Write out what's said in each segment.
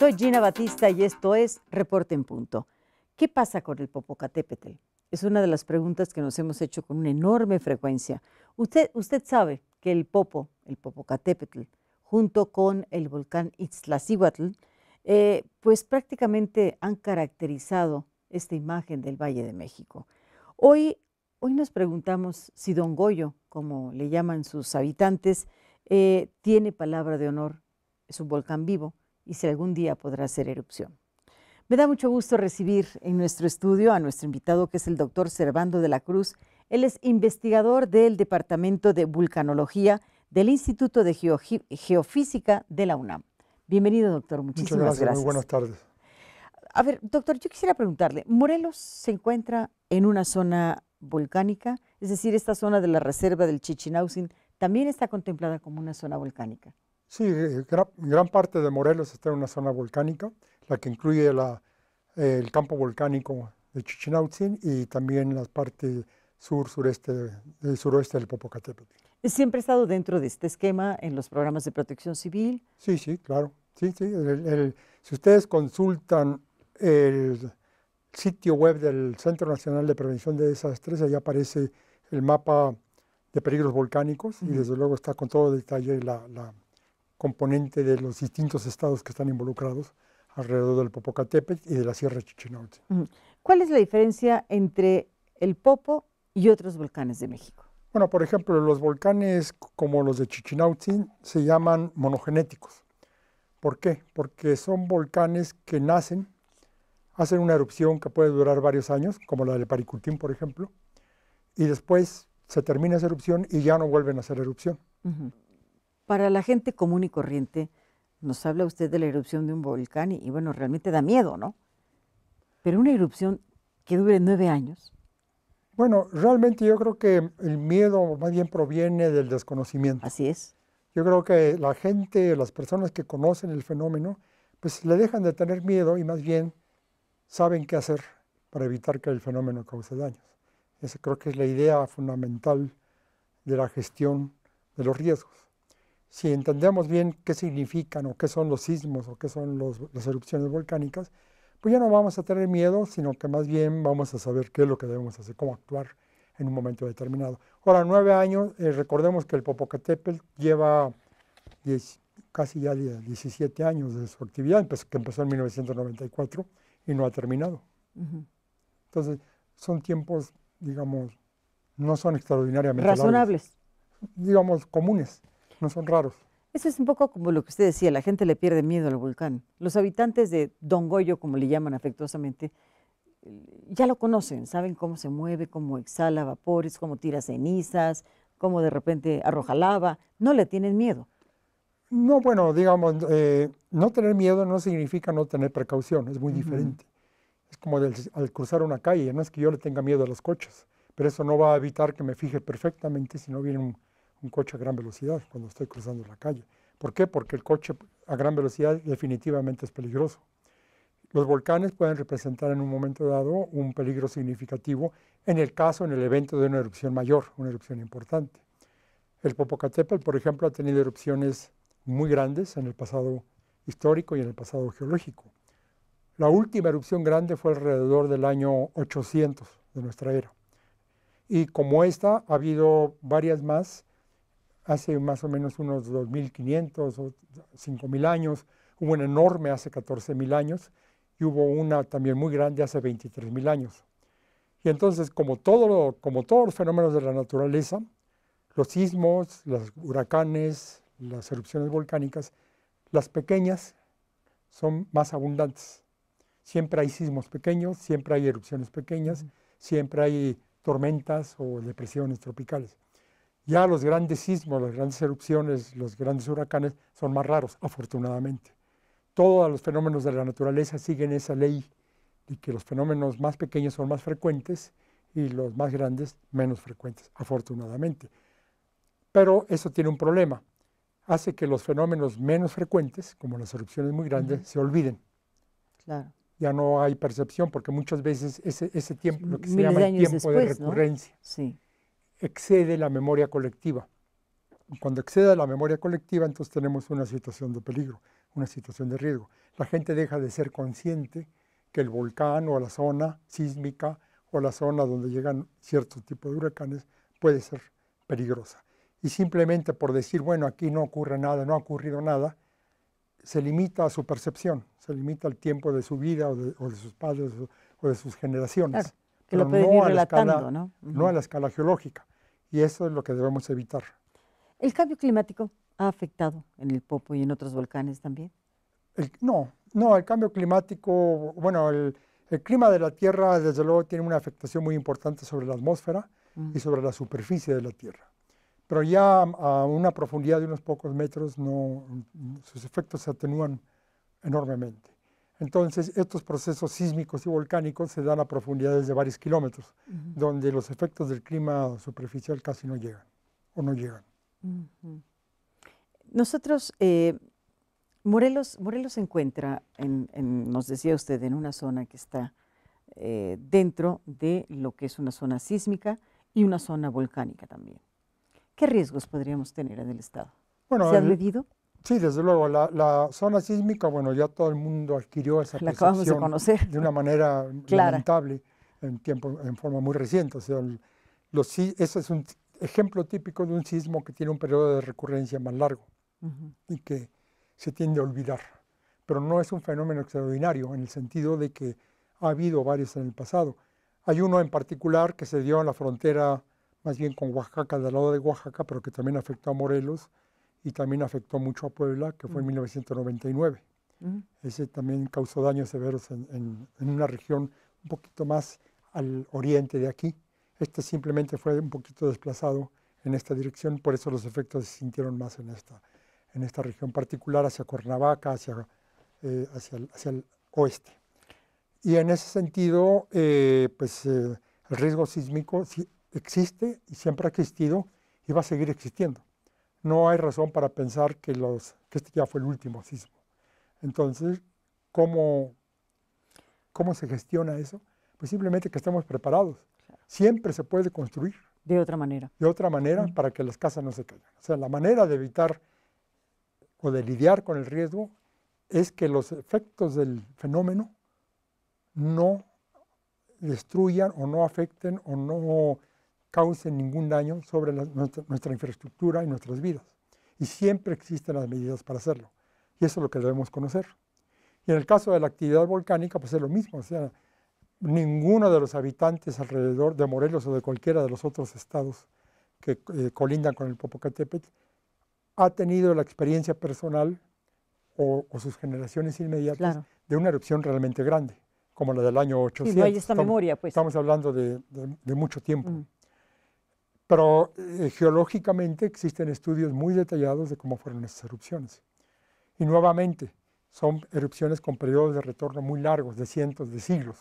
Soy Gina Batista y esto es Reporte en Punto. ¿Qué pasa con el Popocatépetl? Es una de las preguntas que nos hemos hecho con una enorme frecuencia. Usted, sabe que el Popo, el Popocatépetl, junto con el volcán Itzlacíhuatl, eh, pues prácticamente han caracterizado esta imagen del Valle de México. Hoy, hoy nos preguntamos si Don Goyo, como le llaman sus habitantes, eh, tiene palabra de honor, es un volcán vivo, y si algún día podrá ser erupción. Me da mucho gusto recibir en nuestro estudio a nuestro invitado que es el doctor Servando de la Cruz. Él es investigador del Departamento de Vulcanología del Instituto de Geofísica de la UNAM. Bienvenido, doctor. Muchísimas Muchas gracias. Muy buenas tardes. A ver, doctor, yo quisiera preguntarle, Morelos se encuentra en una zona volcánica, es decir, esta zona de la reserva del Chichinaucin también está contemplada como una zona volcánica. Sí, gran, parte de Morelos está en una zona volcánica, la que incluye la, el campo volcánico de Chichinautzin y también la parte sur, sureste, del suroeste del Popocatépetl. ¿Siempre ha estado dentro de este esquema en los programas de protección civil? Sí, sí, claro. Sí, si ustedes consultan el sitio web del Centro Nacional de Prevención de Desastres, ahí aparece el mapa de peligros volcánicos y desde luego está con todo detalle la componente de los distintos estados que están involucrados alrededor del Popocatépetl y de la Sierra Chichinautzin. ¿Cuál es la diferencia entre el Popo y otros volcanes de México? Bueno, por ejemplo, los volcanes como los de Chichinautzin se llaman monogenéticos. ¿Por qué? Porque son volcanes que nacen, hacen una erupción que puede durar varios años, como la del Paricultín, por ejemplo, y después se termina esa erupción y ya no vuelven a hacer erupción. Para la gente común y corriente, nos habla usted de la erupción de un volcán y, bueno, realmente da miedo, ¿no? Pero una erupción que dure nueve años. Bueno, realmente yo creo que el miedo más bien proviene del desconocimiento. Así es. Yo creo que la gente, las personas que conocen el fenómeno, pues le dejan de tener miedo y más bien saben qué hacer para evitar que el fenómeno cause daños. Esa creo que es la idea fundamental de la gestión de los riesgos si entendemos bien qué significan o qué son los sismos o qué son las erupciones volcánicas, pues ya no vamos a tener miedo, sino que más bien vamos a saber qué es lo que debemos hacer, cómo actuar en un momento determinado. Ahora, nueve años, eh, recordemos que el Popocatépetl lleva casi ya 17 años de su actividad, que empezó en 1994 y no ha terminado. Entonces, son tiempos, digamos, no son extraordinariamente razonables. digamos, comunes no son raros. Eso es un poco como lo que usted decía, la gente le pierde miedo al volcán. Los habitantes de Don Goyo, como le llaman afectuosamente, eh, ya lo conocen, saben cómo se mueve, cómo exhala vapores, cómo tira cenizas, cómo de repente arroja lava, no le tienen miedo. No, bueno, digamos, eh, no tener miedo no significa no tener precaución, es muy diferente. Es como al cruzar una calle, no es que yo le tenga miedo a los coches, pero eso no va a evitar que me fije perfectamente si no viene un, un coche a gran velocidad cuando estoy cruzando la calle. ¿Por qué? Porque el coche a gran velocidad definitivamente es peligroso. Los volcanes pueden representar en un momento dado un peligro significativo en el caso, en el evento de una erupción mayor, una erupción importante. El Popocatépetl, por ejemplo, ha tenido erupciones muy grandes en el pasado histórico y en el pasado geológico. La última erupción grande fue alrededor del año 800 de nuestra era. Y como esta, ha habido varias más hace más o menos unos 2.500 o 5.000 años, hubo una enorme hace 14.000 años y hubo una también muy grande hace 23.000 años. Y entonces, como, todo, como todos los fenómenos de la naturaleza, los sismos, los huracanes, las erupciones volcánicas, las pequeñas son más abundantes. Siempre hay sismos pequeños, siempre hay erupciones pequeñas, siempre hay tormentas o depresiones tropicales. Ya los grandes sismos, las grandes erupciones, los grandes huracanes son más raros, afortunadamente. Todos los fenómenos de la naturaleza siguen esa ley de que los fenómenos más pequeños son más frecuentes y los más grandes menos frecuentes, afortunadamente. Pero eso tiene un problema. Hace que los fenómenos menos frecuentes, como las erupciones muy grandes, se olviden. Claro. Ya no hay percepción porque muchas veces ese, tiempo, lo que se llama el tiempo de recurrencia. Sí excede la memoria colectiva. Cuando excede la memoria colectiva, entonces tenemos una situación de peligro, una situación de riesgo. La gente deja de ser consciente que el volcán o la zona sísmica o la zona donde llegan ciertos tipos de huracanes puede ser peligrosa. Y simplemente por decir, bueno, aquí no ocurre nada, no ha ocurrido nada, se limita a su percepción, se limita al tiempo de su vida o de, sus padres o, de sus generaciones. pero no a la escala geológica. Y eso es lo que debemos evitar. ¿El cambio climático ha afectado en el Popo y en otros volcanes también? no, no, el cambio climático, bueno, el, clima de la Tierra desde luego tiene una afectación muy importante sobre la atmósfera y mm. sobre la superficie de la Tierra. Pero ya a una profundidad de unos pocos metros, sus efectos se atenúan enormemente. Entonces, estos procesos sísmicos y volcánicos se dan a profundidades de varios kilómetros, donde los efectos del clima superficial casi no llegan o no llegan. Nosotros, eh, Morelos, Morelos se encuentra, en, nos decía usted, en una zona que está eh, dentro de lo que es una zona sísmica y una zona volcánica también. ¿Qué riesgos podríamos tener en el Estado? Bueno, ¿Se ha medido? Sí, desde luego, la, zona sísmica, bueno, ya todo el mundo adquirió esa percepción de una manera lamentable en, tiempo, en forma muy reciente. O sea, ese es un ejemplo típico de un sismo que tiene un periodo de recurrencia más largo y que se tiende a olvidar. Pero no es un fenómeno extraordinario en el sentido de que ha habido varios en el pasado. Hay uno en particular que se dio en la frontera, más bien con Oaxaca, del lado de Oaxaca, pero que también afectó a Morelos, y también afectó mucho a Puebla, que fue en 1999. Ese también causó daños severos en, una región un poquito más al oriente de aquí. Este simplemente fue un poquito desplazado en esta dirección, por eso los efectos se sintieron más en esta, en esta región particular, hacia Cuernavaca, hacia, eh, hacia, el, oeste. Y en ese sentido, eh, pues eh, el riesgo sísmico existe y siempre ha existido y va a seguir existiendo no hay razón para pensar que, los, este ya fue el último sismo. Entonces, ¿cómo, cómo se gestiona eso? Pues simplemente que estemos preparados. Siempre se puede construir. De otra manera. De otra manera para que las casas no se caigan. O sea, la manera de evitar o de lidiar con el riesgo es que los efectos del fenómeno no destruyan o no afecten o no causen ningún daño sobre nuestra, infraestructura y nuestras vidas. Y siempre existen las medidas para hacerlo. Y eso es lo que debemos conocer. Y en el caso de la actividad volcánica, pues es lo mismo. O sea, ninguno de los habitantes alrededor de Morelos o de cualquiera de los otros estados que eh, colindan con el Popocatépetl ha tenido la experiencia personal o, sus generaciones inmediatas de una erupción realmente grande, como la del año 800. Sí, no hay esta estamos, memoria, pues. Estamos hablando de, mucho tiempo. Mm. Pero eh, geológicamente existen estudios muy detallados de cómo fueron esas erupciones. Y nuevamente, son erupciones con periodos de retorno muy largos, de cientos de siglos,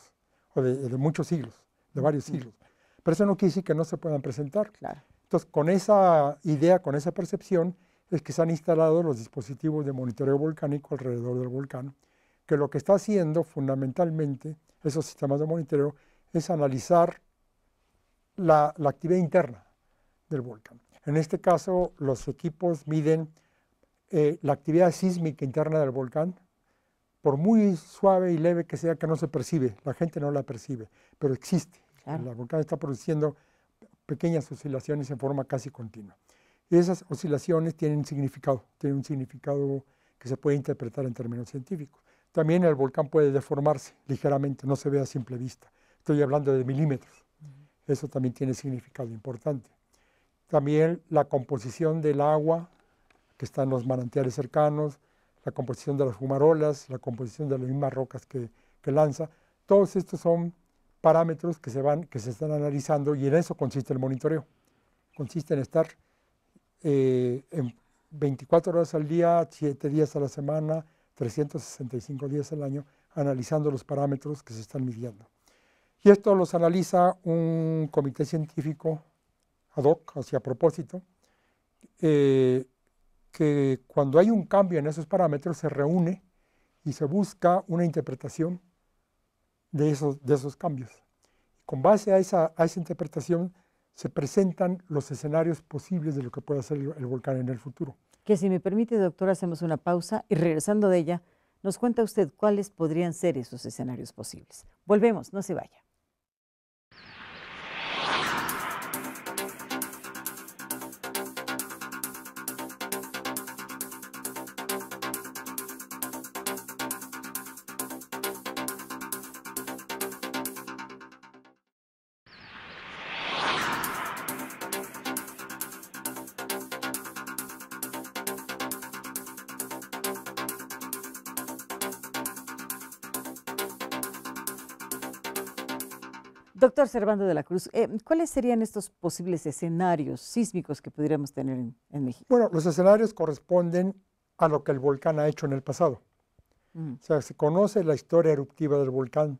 o de, muchos siglos, de varios siglos. Pero eso no quiere decir que no se puedan presentar. Entonces, con esa idea, con esa percepción, es que se han instalado los dispositivos de monitoreo volcánico alrededor del volcán, que lo que está haciendo fundamentalmente esos sistemas de monitoreo es analizar la actividad interna, del volcán. En este caso, los equipos miden eh, la actividad sísmica interna del volcán, por muy suave y leve que sea, que no se percibe, la gente no la percibe, pero existe. El volcán está produciendo pequeñas oscilaciones en forma casi continua. Y esas oscilaciones tienen significado, tienen un significado que se puede interpretar en términos científicos. También el volcán puede deformarse ligeramente, no se ve a simple vista. Estoy hablando de milímetros. Eso también tiene significado importante. También la composición del agua que está en los manantiales cercanos, la composición de las fumarolas, la composición de las mismas rocas que, que lanza. Todos estos son parámetros que se, van, que se están analizando y en eso consiste el monitoreo. Consiste en estar 24 eh, horas al día, 7 días a la semana, 365 días al año, analizando los parámetros que se están midiendo. Y esto los analiza un comité científico ad hoc, hacia propósito, eh, que cuando hay un cambio en esos parámetros se reúne y se busca una interpretación de esos, de esos cambios. Con base a esa, esa interpretación se presentan los escenarios posibles de lo que puede hacer el, el volcán en el futuro. Que si me permite, doctor, hacemos una pausa y regresando de ella, nos cuenta usted cuáles podrían ser esos escenarios posibles. Volvemos, no se vaya. Doctor Servando de la Cruz, eh, ¿cuáles serían estos posibles escenarios sísmicos que pudiéramos tener en, México? Bueno, los escenarios corresponden a lo que el volcán ha hecho en el pasado. Mm. O sea, se conoce la historia eruptiva del volcán,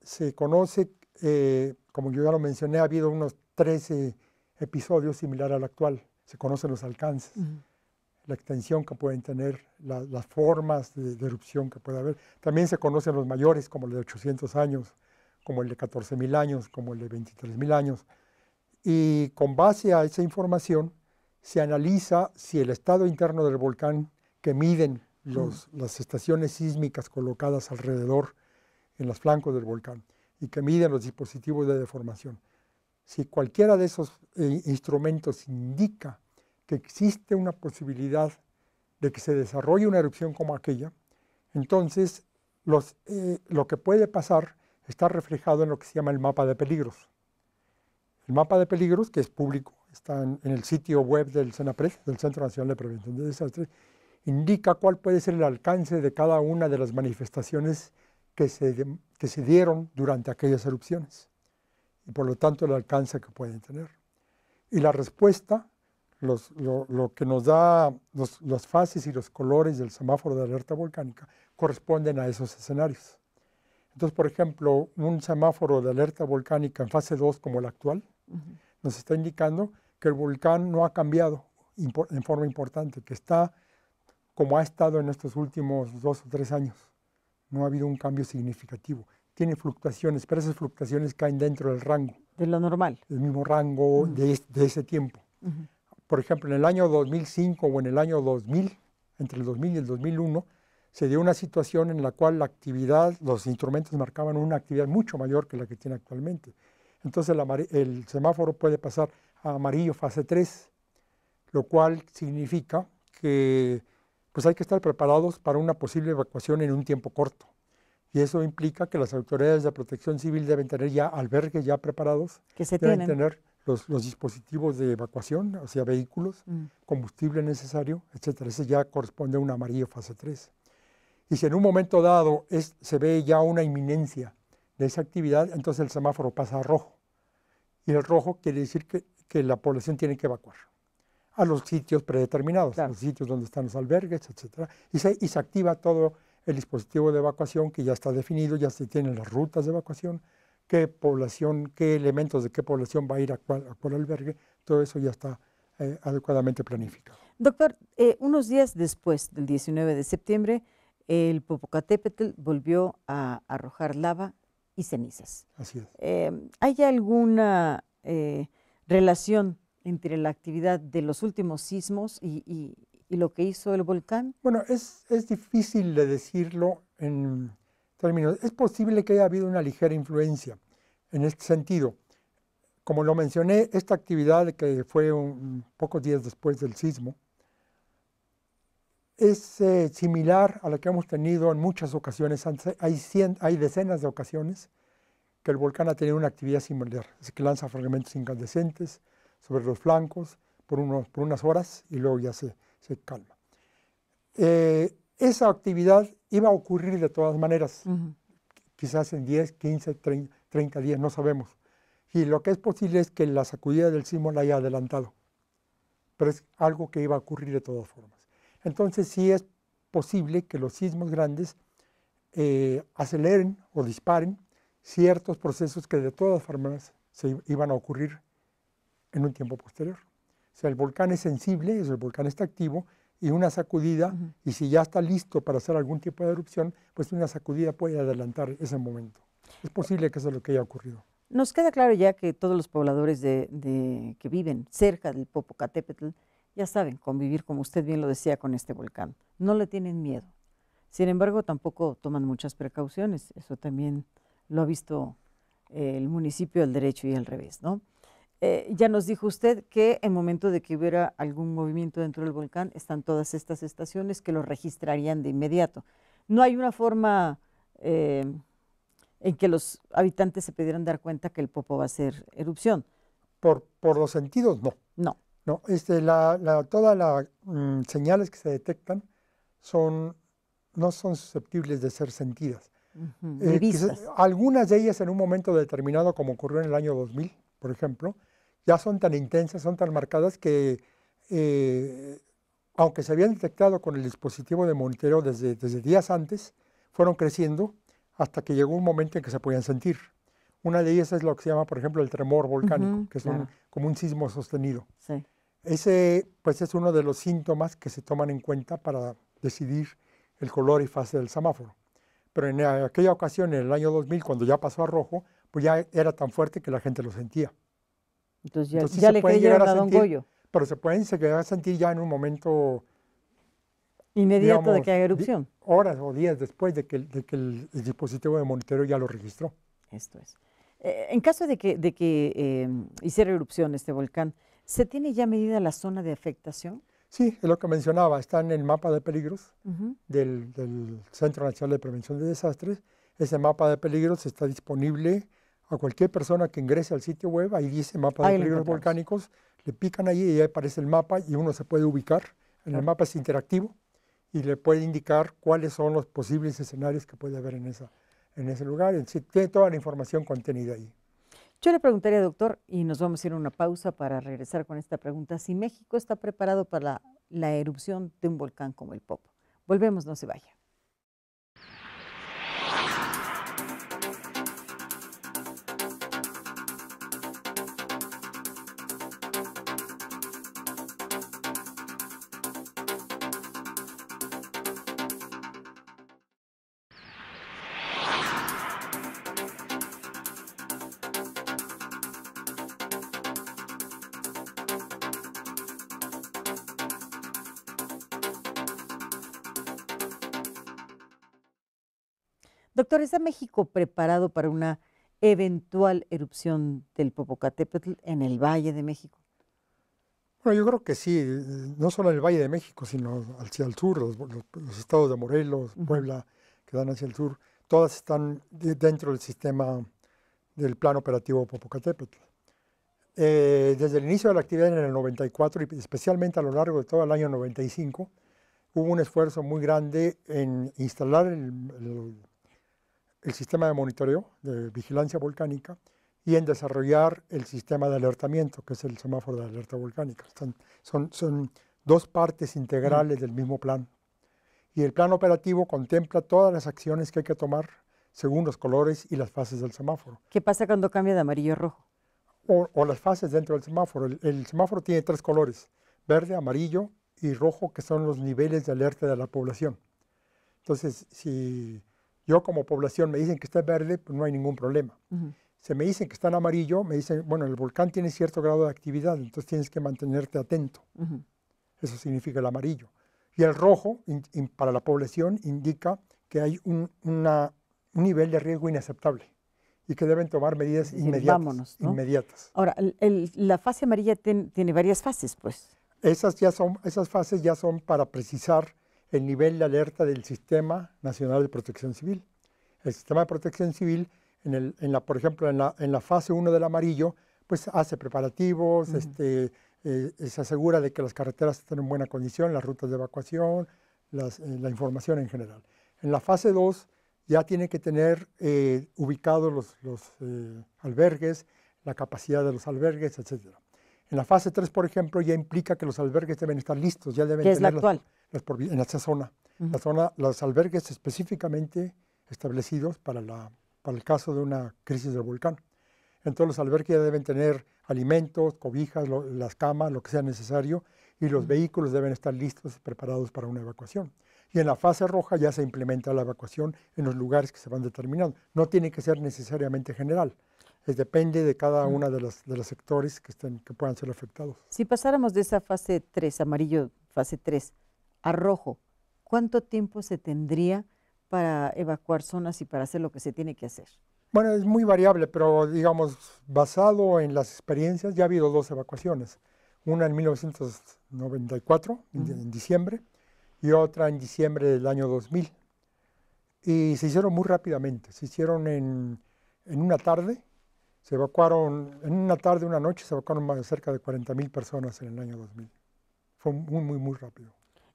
se conoce, eh, como yo ya lo mencioné, ha habido unos 13 episodios similares al actual, se conocen los alcances. la extensión que pueden tener, las formas de, de, erupción que puede haber. También se conocen los mayores, como los de 800 años, como el de 14.000 años, como el de 23.000 años, y con base a esa información se analiza si el estado interno del volcán que miden las estaciones sísmicas colocadas alrededor en los flancos del volcán y que miden los dispositivos de deformación. Si cualquiera de esos eh, instrumentos indica que existe una posibilidad de que se desarrolle una erupción como aquella, entonces eh, lo que puede pasar está reflejado en lo que se llama el mapa de peligros. El mapa de peligros, que es público, está en, el sitio web del CENAPRES, del Centro Nacional de Prevención de Desastres, indica cuál puede ser el alcance de cada una de las manifestaciones que se, se dieron durante aquellas erupciones y por lo tanto el alcance que pueden tener. Y la respuesta, lo, que nos da las fases y los colores del semáforo de alerta volcánica corresponden a esos escenarios. Entonces, por ejemplo, un semáforo de alerta volcánica en fase 2 como el actual nos está indicando que el volcán no ha cambiado en forma importante, que está como ha estado en estos últimos dos o tres años. No ha habido un cambio significativo. Tiene fluctuaciones, pero esas fluctuaciones caen dentro del rango. De lo normal. Del mismo rango de, ese tiempo. Por ejemplo, en el año 2005 o en el año 2000, entre el 2000 y el 2001, se dio una situación en la cual la actividad, los instrumentos marcaban una actividad mucho mayor que la que tiene actualmente. Entonces el, semáforo puede pasar a amarillo fase 3, lo cual significa que pues hay que estar preparados para una posible evacuación en un tiempo corto. Y eso implica que las autoridades de protección civil deben tener ya albergues ya preparados, deben tener los, dispositivos de evacuación, o sea, vehículos, mm. combustible necesario, etc. Ese ya corresponde a un amarillo fase 3. Y si en un momento dado es, se ve ya una inminencia de esa actividad, entonces el semáforo pasa a rojo. Y el rojo quiere decir que, la población tiene que evacuar a los sitios predeterminados, a los sitios donde están los albergues, etc. Y se, y se activa todo el dispositivo de evacuación que ya está definido, ya se tienen las rutas de evacuación, qué población, qué elementos de qué población va a ir a cuál, albergue, todo eso ya está eh, adecuadamente planificado. Doctor, eh, unos días después del 19 de septiembre, el Popocatépetl volvió a arrojar lava y cenizas. Em, ¿Hay alguna eh, relación entre la actividad de los últimos sismos y, lo que hizo el volcán? Bueno, es, es, difícil de decirlo en términos. Es posible que haya habido una ligera influencia en este sentido. Como lo mencioné, esta actividad que fue un, pocos días después del sismo, es eh, similar a la que hemos tenido en muchas ocasiones. Hay, hay decenas de ocasiones que el volcán ha tenido una actividad similar. Es que lanza fragmentos incandescentes sobre los flancos por, unos, por unas horas y luego ya se, se calma. Eh, esa actividad iba a ocurrir de todas maneras, quizás en 10, 15, 30, 30 días, no sabemos. Y lo que es posible es que la sacudida del sismo la haya adelantado, pero es algo que iba a ocurrir de todas formas entonces sí es posible que los sismos grandes eh, aceleren o disparen ciertos procesos que de todas formas se iban a ocurrir en un tiempo posterior. O sea, el volcán es sensible, el volcán está activo, y una sacudida, y si ya está listo para hacer algún tipo de erupción, pues una sacudida puede adelantar ese momento. Es posible que eso es lo que haya ocurrido. Nos queda claro ya que todos los pobladores que viven cerca del Popocatépetl ya saben convivir, como usted bien lo decía, con este volcán. No le tienen miedo. Sin embargo, tampoco toman muchas precauciones. Eso también lo ha visto eh, el municipio al derecho y al revés, ¿no? Eh, ya nos dijo usted que en momento de que hubiera algún movimiento dentro del volcán, están todas estas estaciones que lo registrarían de inmediato. No hay una forma eh, en que los habitantes se pudieran dar cuenta que el Popo va a ser erupción. Por, por los sentidos, no. No. No, este, todas las mm, señales que se detectan no son susceptibles de ser sentidas. Eh, algunas de ellas en un momento determinado, como ocurrió en el año 2000, por ejemplo, ya son tan intensas, son tan marcadas que, eh, aunque se habían detectado con el dispositivo de Montero desde, desde días antes, fueron creciendo hasta que llegó un momento en que se podían sentir. Una de ellas es lo que se llama, por ejemplo, el tremor volcánico, que es como un sismo sostenido. Sí. Ese pues, es uno de los síntomas que se toman en cuenta para decidir el color y fase del semáforo. Pero en aquella ocasión, en el año 2000, cuando ya pasó a rojo, pues ya era tan fuerte que la gente lo sentía. Entonces ya, le a, a, Goyo. Pero se puede llegar a sentir ya en un momento... Inmediato de que haya erupción. Horas o días después de que, el, dispositivo de monitoreo ya lo registró. Esto es. Eh, en caso de que, de em, hiciera erupción este volcán, ¿Se tiene ya medida la zona de afectación? Sí, es lo que mencionaba, está en el mapa de peligros del, Centro Nacional de Prevención de Desastres. Ese mapa de peligros está disponible a cualquier persona que ingrese al sitio web. Ahí dice mapa de peligros volcánicos, le pican allí y ahí aparece el mapa y uno se puede ubicar. En el mapa es interactivo y le puede indicar cuáles son los posibles escenarios que puede haber en, en ese lugar. Tiene toda la información contenida ahí. Yo le preguntaría, doctor, y nos vamos a ir a una pausa para regresar con esta pregunta, si México está preparado para la, la erupción de un volcán como el Popo. Volvemos, no se vaya. ¿está México preparado para una eventual erupción del Popocatépetl en el Valle de México? Bueno, yo creo que sí, no solo en el Valle de México, sino hacia el sur, los, estados de Morelos, Puebla, que dan hacia el sur, todas están dentro del sistema del plan operativo Popocatépetl. Eh, desde el inicio de la actividad en el 94 y especialmente a lo largo de todo el año 95, hubo un esfuerzo muy grande en instalar el el sistema de monitoreo de vigilancia volcánica y en desarrollar el sistema de alertamiento, que es el semáforo de alerta volcánica. Son, son, dos partes integrales mm. del mismo plan. Y el plan operativo contempla todas las acciones que hay que tomar según los colores y las fases del semáforo. ¿Qué pasa cuando cambia de amarillo a rojo? O, las fases dentro del semáforo. el, semáforo tiene tres colores, verde, amarillo y rojo, que son los niveles de alerta de la población. Entonces, si yo como población me dicen que está verde, pues no hay ningún problema. Se me dicen que está en amarillo, me dicen, bueno, el volcán tiene cierto grado de actividad, entonces tienes que mantenerte atento. Eso significa el amarillo. Y el rojo para la población indica que hay un, nivel de riesgo inaceptable y que deben tomar medidas inmediatas, Ahora, la fase amarilla tiene varias fases, pues. Esas, ya son, esas fases ya son para precisar el nivel de alerta del Sistema Nacional de Protección Civil. El Sistema de Protección Civil, por ejemplo, en la, fase 1 del amarillo, pues hace preparativos, este, eh, se asegura de que las carreteras estén en buena condición, las rutas de evacuación, eh, la información en general. En la fase 2 ya tiene que tener eh, ubicados los, los albergues, la capacidad de los albergues, etcétera. En la fase 3, por ejemplo, ya implica que los albergues deben estar listos, ya deben tener en esa zona, la zona, los albergues específicamente establecidos para, la, para el caso de una crisis del volcán. Entonces los albergues ya deben tener alimentos, cobijas, las camas, lo que sea necesario, y los vehículos deben estar listos, y preparados para una evacuación. Y en la fase roja ya se implementa la evacuación en los lugares que se van determinando. No tiene que ser necesariamente general depende de cada uno de los, de los sectores que, que puedan ser afectados. Si pasáramos de esa fase 3, amarillo, fase 3, a rojo, ¿cuánto tiempo se tendría para evacuar zonas y para hacer lo que se tiene que hacer? Bueno, es muy variable, pero digamos, basado en las experiencias, ya ha habido dos evacuaciones. Una en 1994, en diciembre, y otra en diciembre del año 2000. Y se hicieron muy rápidamente, se hicieron en, en una tarde, se evacuaron, en una tarde, una noche, se evacuaron más de cerca de 40.000 personas en el año 2000. Fue muy, muy, muy rápido.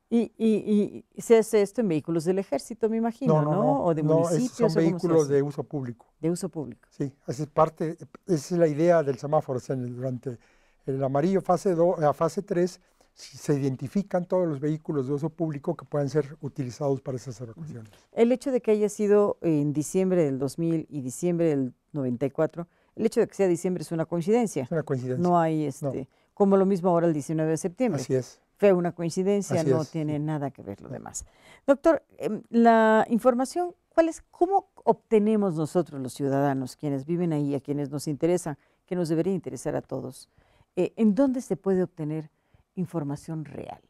¿Y, se hace esto en vehículos del ejército, me imagino, no? o de municipios. son vehículos de uso público. De uso público. Sí, esa es parte, esa es la idea del semáforo. durante el amarillo fase 2, a fase 3, se identifican todos los vehículos de uso público que puedan ser utilizados para esas evacuaciones. El hecho de que haya sido en diciembre del 2000 y diciembre del 94 el hecho de que sea diciembre es una coincidencia. una coincidencia. No hay este. Como lo mismo ahora el 19 de septiembre. Así es. Fue una coincidencia, no tiene nada que ver lo demás. Doctor, em, la información, ¿cuál ¿Cómo obtenemos nosotros los ciudadanos, quienes viven ahí, a quienes nos interesan, que nos debería interesar a todos? Eh, ¿En dónde se puede obtener información real?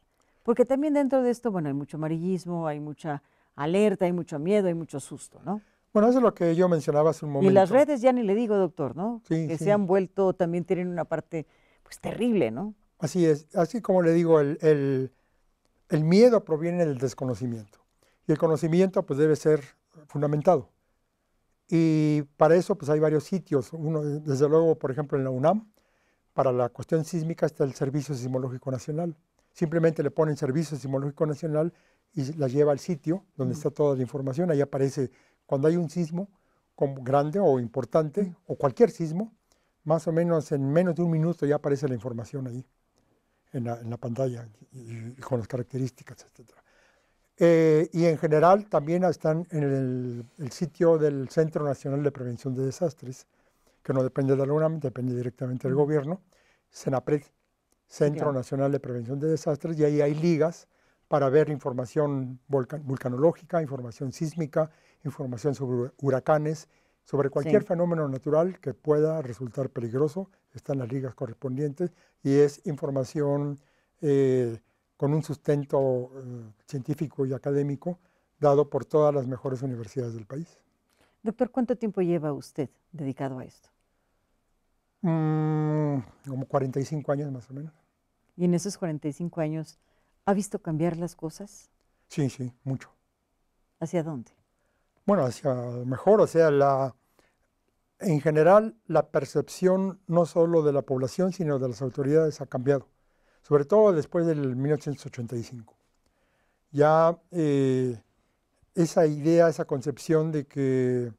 Porque también dentro de esto, bueno, hay mucho amarillismo, hay mucha alerta, hay mucho miedo, hay mucho susto, ¿no? Bueno, eso es lo que yo mencionaba hace un momento. Y las redes ya ni le digo, doctor, ¿no? Sí, que se han vuelto, también tienen una parte pues terrible, ¿no? Así es, así como le digo, el, el, el miedo proviene del desconocimiento. Y el conocimiento pues debe ser fundamentado. Y para eso pues hay varios sitios. Uno, desde luego, por ejemplo, en la UNAM, para la cuestión sísmica está el Servicio Sismológico Nacional. Simplemente le ponen Servicio Sismológico Nacional y la lleva al sitio donde está toda la información. Ahí aparece cuando hay un sismo como grande o importante, o cualquier sismo, más o menos en menos de un minuto ya aparece la información ahí, en la, pantalla, con las características, etc. Eh, y en general también están en el, el, sitio del Centro Nacional de Prevención de Desastres, que no depende de la UNAM, depende directamente del gobierno, CENAPRED, Centro Nacional de Prevención de Desastres, y ahí hay ligas para ver información vulcanológica, información sísmica, información sobre huracanes, sobre cualquier fenómeno natural que pueda resultar peligroso, están las ligas correspondientes y es información eh, con un sustento eh, científico y académico dado por todas las mejores universidades del país. Doctor, ¿cuánto tiempo lleva usted dedicado a esto? Mm, como 45 años más o menos. Y en esos 45 años ¿Ha visto cambiar las cosas? Sí, sí, mucho. ¿Hacia dónde? Bueno, hacia mejor, o sea, la, en general la percepción no solo de la población, sino de las autoridades ha cambiado, sobre todo después del 1885. Ya eh, esa idea, esa concepción de que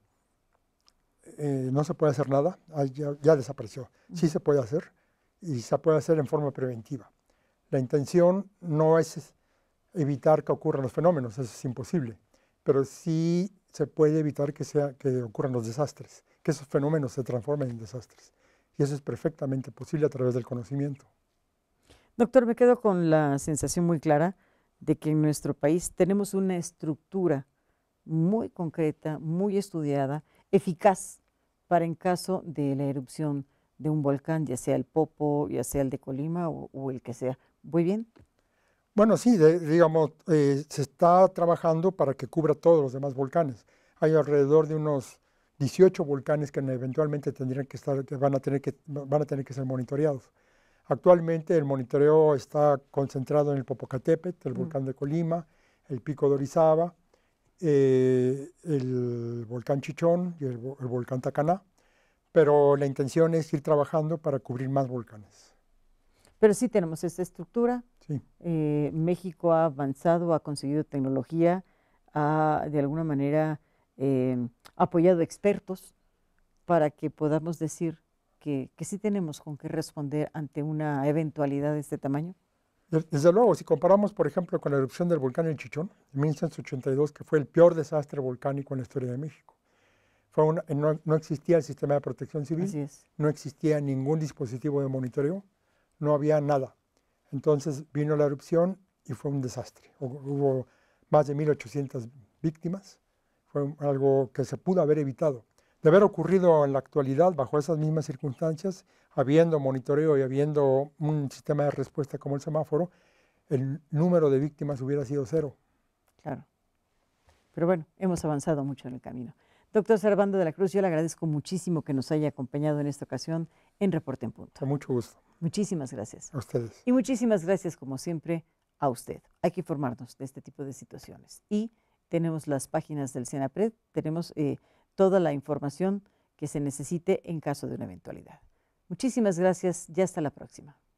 eh, no se puede hacer nada, ah, ya, ya desapareció. Sí se puede hacer y se puede hacer en forma preventiva. La intención no es evitar que ocurran los fenómenos, eso es imposible, pero sí se puede evitar que, ocurran los desastres, que esos fenómenos se transformen en desastres. Y eso es perfectamente posible a través del conocimiento. Doctor, me quedo con la sensación muy clara de que en nuestro país tenemos una estructura muy concreta, muy estudiada, eficaz para en caso de la erupción de un volcán, ya sea el Popo, ya sea el de Colima o el que sea. Muy bien. Bueno, sí, digamos, eh, se está trabajando para que cubra todos los demás volcanes. Hay alrededor de unos 18 volcanes que eventualmente tendrían que estar, van a tener que, van a tener que ser monitoreados. Actualmente el monitoreo está concentrado en el Popocatépetl, el mm. volcán de Colima, el Pico de Orizaba, eh, el volcán Chichón y el volcán Tacaná, pero la intención es ir trabajando para cubrir más volcanes. Pero sí tenemos esta estructura. Eh, México ha avanzado, ha conseguido tecnología, ha de alguna manera eh, apoyado expertos para que podamos decir que, sí tenemos con qué responder ante una eventualidad de este tamaño. Desde luego, si comparamos, por ejemplo, con la erupción del volcán El Chichón, en 1982, que fue el peor desastre volcánico en la historia de México, fue no, existía el sistema de protección civil, no existía ningún dispositivo de monitoreo, no había nada. Entonces vino la erupción y fue un desastre. Hubo más de 1.800 víctimas. Fue algo que se pudo haber evitado. De haber ocurrido en la actualidad, bajo esas mismas circunstancias, habiendo monitoreo y habiendo un sistema de respuesta como el semáforo, el número de víctimas hubiera sido cero. Claro. Pero bueno, hemos avanzado mucho en el camino. Doctor Servando de la Cruz, yo le agradezco muchísimo que nos haya acompañado en esta ocasión en Reporte en Punto. Con mucho gusto. Muchísimas gracias. A ustedes. Y muchísimas gracias, como siempre, a usted. Hay que informarnos de este tipo de situaciones. Y tenemos las páginas del CENAPRED, tenemos eh, toda la información que se necesite en caso de una eventualidad. Muchísimas gracias y hasta la próxima.